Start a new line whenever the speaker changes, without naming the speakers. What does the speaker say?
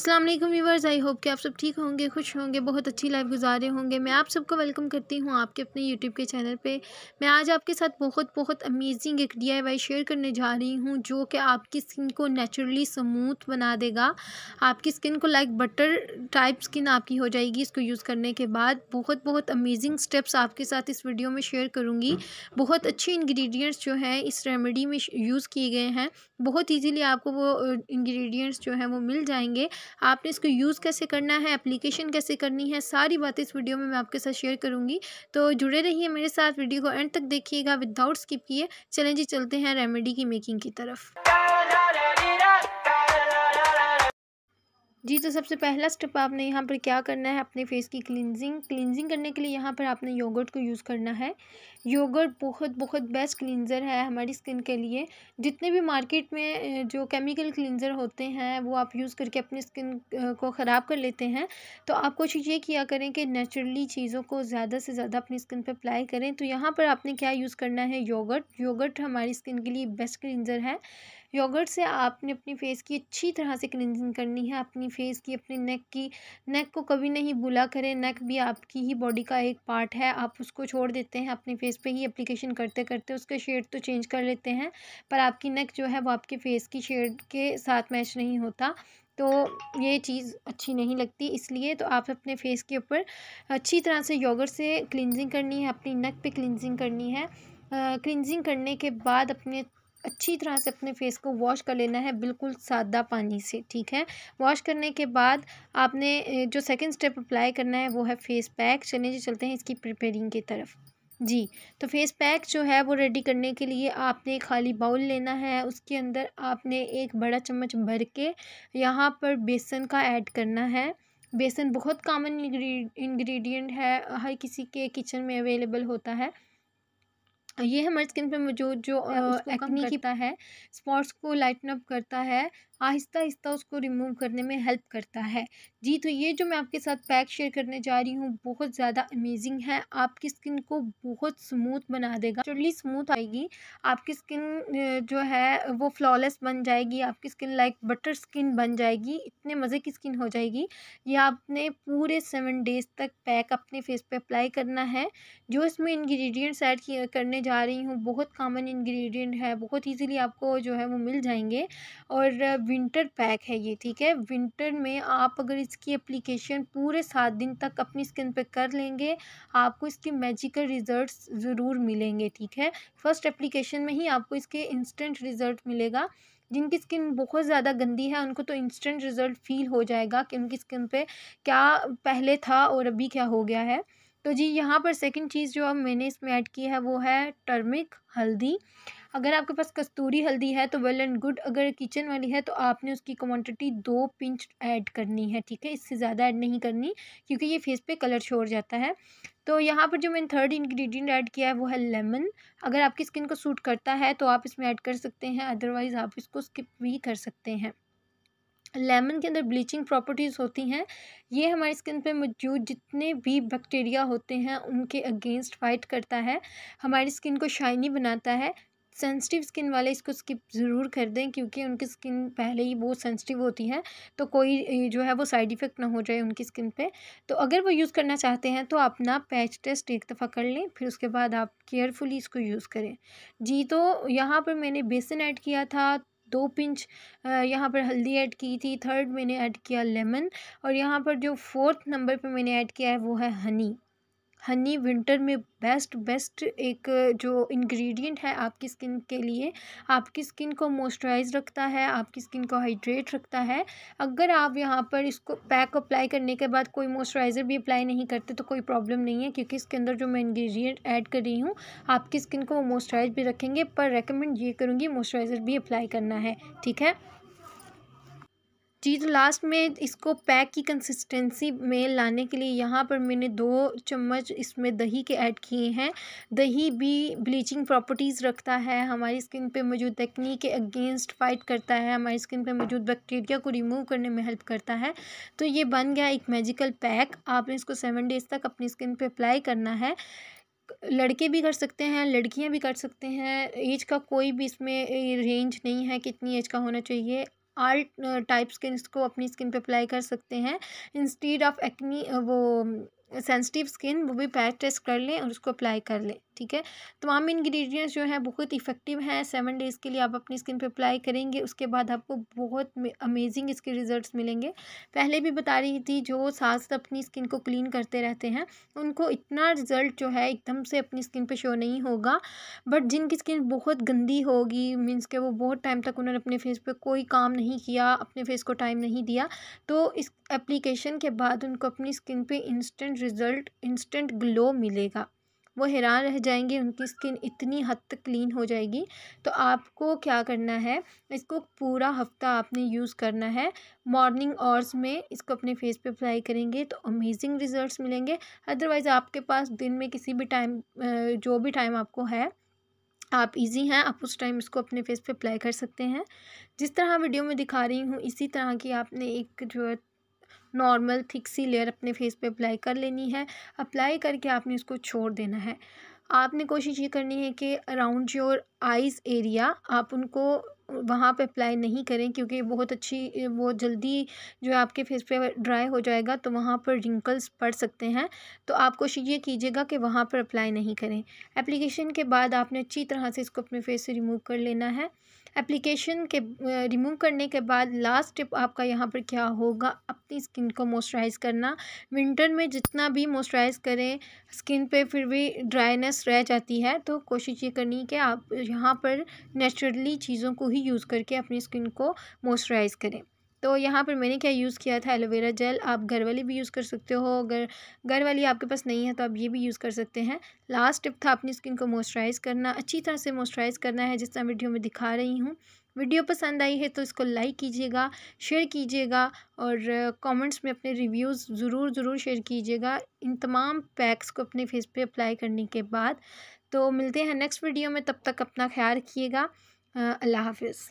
अस्सलाम वालेकुम viewers I hope कि आप सब ठीक होंगे खुश होंगे बहुत अच्छी लाइफ गुजारे होंगे मैं आप सबको वेलकम करती हूँ आपके अपने यूट्यूब के चैनल पे मैं आज आपके साथ बहुत बहुत अमेजिंग एक वाई शेयर करने जा रही हूँ जो कि आपकी स्किन को नेचुरली स्मूथ बना देगा आपकी स्किन को लाइक बटर टाइप स्किन आपकी हो जाएगी इसको यूज़ करने के बाद बहुत बहुत अमेजिंग स्टेप्स आपके साथ इस वीडियो में शेयर करूँगी बहुत अच्छे इन्ग्रीडियंट्स जो हैं इस रेमेडी में यूज़ किए गए हैं बहुत ईजीली आपको वो इन्ग्रीडियंट्स जो हैं वो मिल जाएंगे आपने इसको यूज़ कैसे करना है एप्लीकेशन कैसे करनी है सारी बातें इस वीडियो में मैं आपके साथ शेयर करूँगी तो जुड़े रहिए मेरे साथ वीडियो को एंड तक देखिएगा विदाउट स्किप किए चलें जी चलते हैं रेमेडी की मेकिंग की तरफ जी तो सबसे पहला स्टेप आपने यहाँ पर क्या करना है अपने फेस की क्लिनजिंग क्लिनजिंग करने के लिए यहाँ पर आपने योगर्ट को यूज़ करना है योगर्ट बहुत बहुत बेस्ट क्लिनज़र है हमारी स्किन के लिए जितने भी मार्केट में जो केमिकल क्लिनज़र होते हैं वो आप यूज़ करके अपनी स्किन को ख़राब कर लेते हैं तो आप कोशिश ये किया करें कि नेचुरली चीज़ों को ज़्यादा से ज़्यादा अपनी स्किन पर अप्लाई करें तो यहाँ पर आपने क्या यूज़ करना है योगर्ट योगर्ट हमारी स्किन के लिए बेस्ट क्लिनज़र है योगर्ट से आपने अपनी फेस की अच्छी तरह से क्लिनजिंग करनी है अपनी फेस की अपने नेक की नेक को कभी नहीं भुला करें नेक भी आपकी ही बॉडी का एक पार्ट है आप उसको छोड़ देते हैं अपने फेस पे ही एप्लीकेशन करते करते उसका शेड तो चेंज कर लेते हैं पर आपकी नेक जो है वो आपके फेस की शेड के साथ मैच नहीं होता तो ये चीज़ अच्छी नहीं लगती इसलिए तो आप अपने फेस के ऊपर अच्छी तरह से योगर्ट से क्लिनजिंग करनी है अपनी नक पर क्लिनजिंग करनी है क्लिनजिंग करने के बाद अपने अच्छी तरह से अपने फेस को वॉश कर लेना है बिल्कुल सादा पानी से ठीक है वॉश करने के बाद आपने जो सेकंड स्टेप अप्लाई करना है वो है फेस पैक चलिए चलते हैं इसकी प्रिपेयरिंग की तरफ जी तो फेस पैक जो है वो रेडी करने के लिए आपने खाली बाउल लेना है उसके अंदर आपने एक बड़ा चम्मच भर के यहाँ पर बेसन का ऐड करना है बेसन बहुत कॉमन इन्ग्रीडियंट है हर किसी के किचन में अवेलेबल होता है ये हमारी स्किन पे मौजूद जो एक्ने की है स्पॉट्स को लाइटन अप करता है आहिस्ता आहिस्ता उसको रिमूव करने में हेल्प करता है जी तो ये जो मैं आपके साथ पैक शेयर करने जा रही हूँ बहुत ज़्यादा अमेजिंग है आपकी स्किन को बहुत स्मूथ बना देगा चुटली स्मूथ आएगी आपकी स्किन जो है वो फ्लॉलेस बन जाएगी आपकी स्किन लाइक बटर स्किन बन जाएगी इतने मज़े की स्किन हो जाएगी ये आपने पूरे सेवन डेज़ तक पैक अपने फेस पर अप्लाई करना है जो इसमें इन्ग्रीडियंट्स ऐड करने जा रही हूँ बहुत कॉमन इन्ग्रीडियंट है बहुत ईजिली आपको जो है वो मिल जाएंगे और विंटर पैक है ये ठीक है विंटर में आप अगर इसकी एप्लीकेशन पूरे सात दिन तक अपनी स्किन पे कर लेंगे आपको इसके मैजिकल रिजल्ट्स ज़रूर मिलेंगे ठीक है फर्स्ट एप्लीकेशन में ही आपको इसके इंस्टेंट रिजल्ट मिलेगा जिनकी स्किन बहुत ज़्यादा गंदी है उनको तो इंस्टेंट रिज़ल्ट फील हो जाएगा कि उनकी स्किन पर क्या पहले था और अभी क्या हो गया है तो जी यहाँ पर सेकंड चीज़ जो अब मैंने इसमें ऐड की है वो है टर्मिक हल्दी अगर आपके पास कस्तूरी हल्दी है तो वेल एंड गुड अगर किचन वाली है तो आपने उसकी क्वांटिटी दो पिंच ऐड करनी है ठीक है इससे ज़्यादा ऐड नहीं करनी क्योंकि ये फेस पे कलर छोड़ जाता है तो यहाँ पर जो मैंने थर्ड इंग्रेडिएंट ऐड किया है वो है लेमन अगर आपकी स्किन को सूट करता है तो आप इसमें ऐड कर सकते हैं अदरवाइज़ आप इसको स्किप भी कर सकते हैं लेमन के अंदर ब्लीचिंग प्रॉपर्टीज़ होती हैं ये हमारी स्किन पे मौजूद जितने भी बैक्टीरिया होते हैं उनके अगेंस्ट फाइट करता है हमारी स्किन को शाइनी बनाता है सेंसिटिव स्किन वाले इसको स्किप ज़रूर कर दें क्योंकि उनकी स्किन पहले ही बहुत सेंसिटिव होती है तो कोई जो है वो साइड इफ़ेक्ट ना हो जाए उनकी स्किन पे तो अगर वो यूज़ करना चाहते हैं तो अपना पैच टेस्ट एक दफ़ा कर लें फिर उसके बाद आप केयरफुली इसको यूज़ करें जी तो यहाँ पर मैंने बेसन ऐड किया था दो पिंच यहाँ पर हल्दी ऐड की थी थर्ड मैंने ऐड किया लेमन और यहाँ पर जो फोर्थ नंबर पे मैंने ऐड किया है वो है हनी हनी विंटर में बेस्ट बेस्ट एक जो इंग्रेडिएंट है आपकी स्किन के लिए आपकी स्किन को मॉइस्चराइज रखता है आपकी स्किन को हाइड्रेट रखता है अगर आप यहाँ पर इसको पैक अप्लाई करने के बाद कोई मॉइस्चराइज़र भी अप्लाई नहीं करते तो कोई प्रॉब्लम नहीं है क्योंकि इसके अंदर जो मैं इंग्रेडिएंट ऐड कर रही हूँ आपकी स्किन को मॉइस्चराइज भी रखेंगे पर रेकमेंड ये करूँगी मॉइस्चराइज़र भी अप्लाई करना है ठीक है जी तो लास्ट में इसको पैक की कंसिस्टेंसी में लाने के लिए यहाँ पर मैंने दो चम्मच इसमें दही के ऐड किए हैं दही भी ब्लीचिंग प्रॉपर्टीज़ रखता है हमारी स्किन पे मौजूद तकनी के अगेंस्ट फाइट करता है हमारी स्किन पे मौजूद बैक्टीरिया को रिमूव करने में हेल्प करता है तो ये बन गया एक मैजिकल पैक आपने इसको सेवन डेज़ तक अपनी स्किन पर अप्लाई करना है लड़के भी कर सकते हैं लड़कियां भी कर सकते हैं एज का कोई भी इसमें रेंज नहीं है कितनी एज का होना चाहिए आल टाइप स्किन को अपनी स्किन पे अप्लाई कर सकते हैं इंस्टीड ऑफ एक्नी वो सेंसिटिव स्किन वो भी पैच टेस्ट कर लें और उसको अप्लाई कर लें ठीक है तमाम इंग्रेडिएंट्स जो हैं बहुत इफेक्टिव हैं सेवन डेज़ के लिए आप अपनी स्किन पे अप्लाई करेंगे उसके बाद आपको बहुत अमेजिंग इसके रिजल्ट्स मिलेंगे पहले भी बता रही थी जो साथ साथ अपनी स्किन को क्लीन करते रहते हैं उनको इतना रिजल्ट जो है एकदम से अपनी स्किन पर शो नहीं होगा बट जिनकी स्किन बहुत गंदी होगी मीन्स के वो बहुत टाइम तक उन्होंने अपने फेस पर कोई काम नहीं किया अपने फेस को टाइम नहीं दिया तो इस एप्लीकेशन के बाद उनको अपनी स्किन पे इंस्टेंट रिजल्ट इंस्टेंट ग्लो मिलेगा वो हैरान रह जाएंगे उनकी स्किन इतनी हद तक क्लीन हो जाएगी तो आपको क्या करना है इसको पूरा हफ्ता आपने यूज़ करना है मॉर्निंग आवर्स में इसको अपने फेस पे अप्लाई करेंगे तो अमेजिंग रिजल्ट्स मिलेंगे अदरवाइज़ आपके पास दिन में किसी भी टाइम जो भी टाइम आपको है आप इजी हैं आप उस टाइम इसको अपने फेस पे अप्लाई कर सकते हैं जिस तरह वीडियो में दिखा रही हूँ इसी तरह की आपने एक जो है नॉर्मल थिक सी लेयर अपने फेस पे अप्लाई कर लेनी है अप्लाई करके आपने इसको छोड़ देना है आपने कोशिश ये करनी है कि अराउंड योर आइज़ एरिया आप उनको वहाँ पे अप्लाई नहीं करें क्योंकि बहुत अच्छी वो जल्दी जो है आपके फेस पे ड्राई हो जाएगा तो वहाँ पर रिंकल्स पड़ सकते हैं तो आप कोशिश ये कीजिएगा कि वहाँ पर अप्लाई नहीं करें एप्लीकेशन के बाद आपने अच्छी तरह से इसको अपने फेस से रिमूव कर लेना है एप्लीकेशन के रिमूव करने के बाद लास्ट टिप आपका यहाँ पर क्या होगा अपनी स्किन को मॉइस्चराइज़ करना विंटर में जितना भी मॉइस्चराइज़ करें स्किन पे फिर भी ड्राइनेस रह जाती है तो कोशिश ये करनी कि आप यहाँ पर नेचुरली चीज़ों को ही यूज़ करके अपनी स्किन को मॉइस्चराइज़ करें तो यहाँ पर मैंने क्या यूज़ किया था एलोवेरा जेल आप घर वाली भी यूज़ कर सकते हो अगर घर वाली आपके पास नहीं है तो आप ये भी यूज़ कर सकते हैं लास्ट टिप था अपनी स्किन को मॉइस्चराइज़ करना अच्छी तरह से मॉइस्चराइज़ करना है जिस तरह वीडियो में दिखा रही हूँ वीडियो पसंद आई है तो इसको लाइक कीजिएगा शेयर कीजिएगा और कमेंट्स में अपने रिव्यूज़ ज़रूर ज़रूर शेयर कीजिएगा इन तमाम पैक्स को अपने फेस पे अप्लाई करने के बाद तो मिलते हैं नेक्स्ट वीडियो में तब तक अपना ख्याल रखिएगा अल्लाह हाफिज़